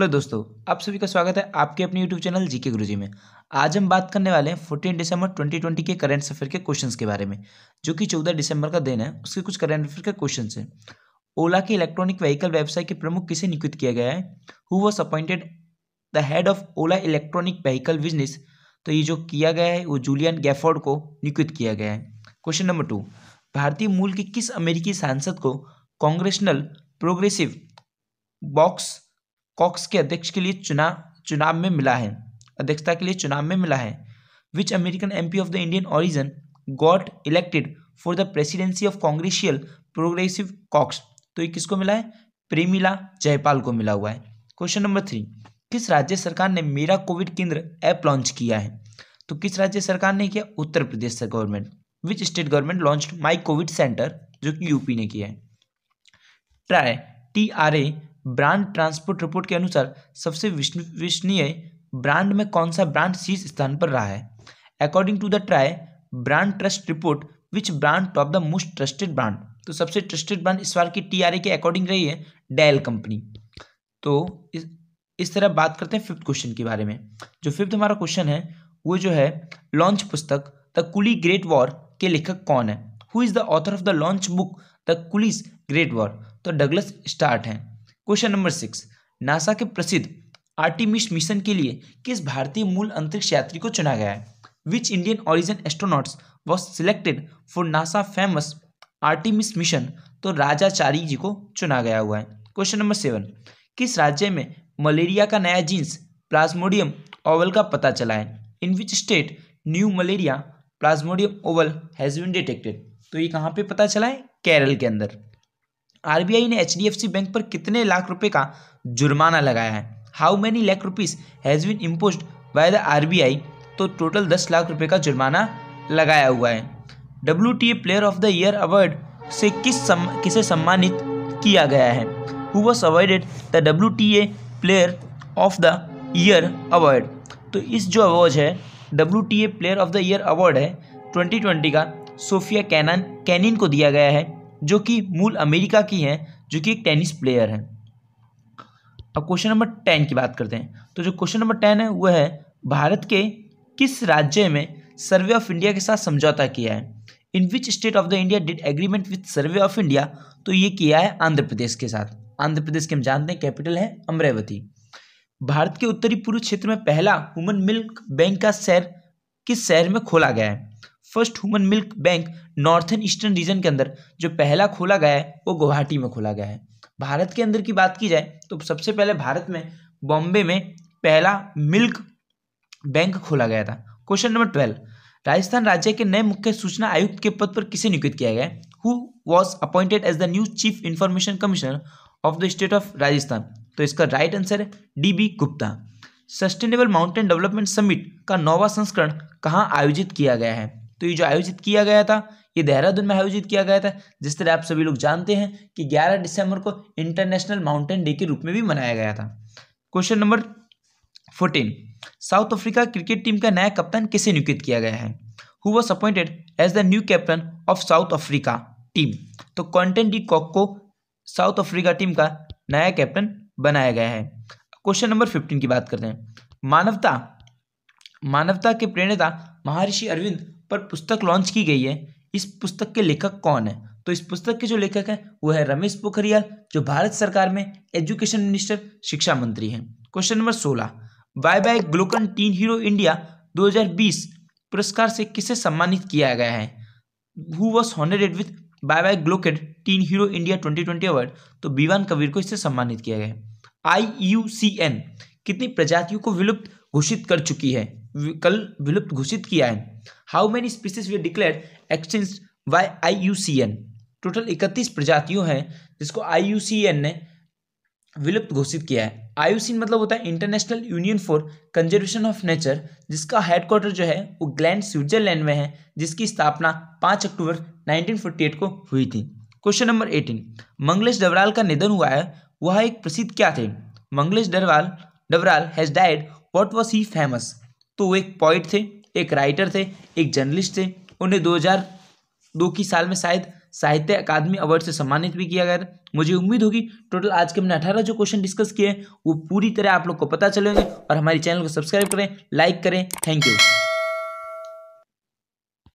hello दोस्तों आप सभी का स्वागत है आपके अपने यूट्यूब चैनल जीके गुरुजी में आज हम बात करने वाले हैं फोर्टीन दिसंबर 2020 के करंट अफेयर के क्वेश्चंस के बारे में जो कि चौदह दिसंबर का दिन है उसके कुछ करंट अफेयर के क्वेश्चन हैं ओला के इलेक्ट्रॉनिक व्हीकल व्यवसाय के प्रमुख किसे नियुक्त किया गया है who was appointed the head of Ola electronic vehicle business तो ये जो किया गया है वो जूलियन गैफोर्ड को नियुक्त किया गया है क्वेश्चन नंबर टू भारतीय मूल के किस अमेरिकी सांसद को कांग्रेसनल प्रोग्रेसिव बॉक्स कॉक्स के अध्यक्ष के लिए चुनाव चुनाव में मिला है अध्यक्षता के लिए चुनाव में मिला है which American M of the Indian origin got elected for the presidency of congressional progressive caucus तो ये किसको मिला है प्रेमिला जयपाल को मिला हुआ है क्वेश्चन नंबर थ्री किस राज्य सरकार ने मेरा कोविड केंद्र ऐप लॉन्च किया है तो किस राज्य सरकार ने किया उत्तर प्रदेश government which state government launch my covid centre जो कि यूपी ने किया है TRA T R A brand transport report के अनुसार सबसे विश्वसनीय ब्रांड में कौन सा ब्रांड शीर्ष स्थान पर रहा है according to the TRA brand trust report which brand top the most trusted brand तो सबसे ट्रस्टेड ब्रांड इस बार की ए के अकॉर्डिंग रही है डेल कंपनी तो इस इस तरह बात करते हैं फिफ्थ क्वेश्चन के बारे में जो फिफ्थ हमारा क्वेश्चन है वो जो है लॉन्च पुस्तक द कुली ग्रेट वॉर के लेखक कौन है who is the author of the launch book the coolies great war तो डगलस स्टार्ट हैं क्वेश्चन नंबर सिक्स नासा के प्रसिद्ध आर्टिमिस मिशन के लिए किस भारतीय मूल अंतरिक्ष यात्री को चुना गया है which Indian origin astronauts was selected for NASA famous Artemis mission तो राजाचारी जी को चुना गया हुआ है क्वेश्चन नंबर सेवन किस राज्य में मलेरिया का नया जीन्स प्लाज्मोडियम ओवल का पता चला है in which state new malaria plasmodium oval has been detected तो ये कहाँ पे पता चला है केरल के अंदर आरबीआई ने एचडीएफसी बैंक पर कितने लाख रुपए का जुर्माना लगाया है how many lakh rupees has been impose by the RBI तो टोटल दस लाख रुपए का जुर्माना लगाया हुआ है W T A player of the year award से किस सम, किसे सम्मानित किया गया है who was awarded the W T A player of the year award तो इस जो अवार्ड है W T A player of the year award है 2020 का सोफिया कैनन कैनिन को दिया गया है जो कि मूल अमेरिका की हैं जो कि एक टेनिस प्लेयर हैं अब क्वेश्चन नंबर टेन की बात करते हैं तो जो क्वेश्चन नंबर टेन है वह है भारत के किस राज्य में सर्वे ऑफ इंडिया के साथ समझौता किया है in which state of the India did agreement with survey of India तो ये किया है आंध्र प्रदेश के साथ आंध्र प्रदेश के हम जानते हैं कैपिटल है अमरावती भारत के उत्तरी पूर्व क्षेत्र में पहला वुमन मिल्क बैंक का शहर किस शहर में खोला गया है first human milk bank northern eastern region के अंदर जो पहला खोला गया है वो गुवाहाटी में खोला गया है भारत के अंदर की बात की जाए तो सबसे पहले भारत में बॉम्बे में पहला मिल्क बैंक खोला गया था क्वेश्चन नंबर ट्वेल्व राजस्थान राज्य के नए मुख्य सूचना आयुक्त के पद पर किसे नियुक्त किया गया who was appointed as the new chief information commissioner of the state of Rajasthan तो इसका राइट आंसर है D B Gupta sustainable mountain development summit का नौवा संस्करण कहाँ आयोजित किया गया है तो ये जो आयोजित किया गया था ये देहरादून में आयोजित किया गया था जिस तरह आप सभी लोग जानते हैं कि 11 दिसंबर को इंटरनेशनल माउंटेन डे के रूप में भी मनाया गया था question number fourteen South Africa cricket team का नया कप्तान किसे नियुक्त किया गया है who was appointed as the new captain of South Africa team तो कॉन्टेंट डी कॉक को साउथ अफ्रीका टीम का नया कैप्टन बनाया गया है क्वेश्चन नंबर फिफ्टीन की बात करते हैं मानवता मानवता के प्रेरणता महर्षि अरविंद पर पुस्तक लॉन्च की गई है इस पुस्तक के लेखक कौन है तो इस पुस्तक के जो लेखक हैं वो है रमेश पोखरियाल जो भारत सरकार में एजुकेशन मिनिस्टर शिक्षा मंत्री हैं क्वेश्चन नंबर सोलह by by glocal teen hero India 2020 पुरस्कार से किसे सम्मानित किया गया है who was honoured with by by glocal teen hero India 2020 award तो बीवान कबीर को इससे सम्मानित किया गया है आई कितनी प्रजातियों को विलुप्त घोषित कर चुकी है कल विलुप्त घोषित किया है how many species we declare extinct by I U C N total इकतीस प्रजातियों हैं जिसको आई यू सी एन ने विलुप्त घोषित किया है आई यू सी एन मतलब होता है international union for conservation of nature जिसका हेडक्वार्टर जो है वो ग्लैंड स्विट्जरलैंड में है जिसकी स्थापना पाँच अक्टूबर नाइनटीन फोर्टी एट को हुई थी question number eighteen Manglesh Dabral का निधन हुआ है वह एक प्रसिद्ध क्या थे Manglesh Darwal Dabral has died what was he famous तो वो एक पॉइट थे एक राइटर थे एक जर्नलिस्ट थे उन्हें 2002 की साल में शायद साहित्य अकादमी अवार्ड से सम्मानित भी किया गया था मुझे उम्मीद होगी टोटल आज के हमने अठारह जो क्वेश्चन डिस्कस किए हैं वो पूरी तरह आप लोग को पता चलेंगे और हमारे चैनल को सब्सक्राइब करें लाइक करें थैंक यू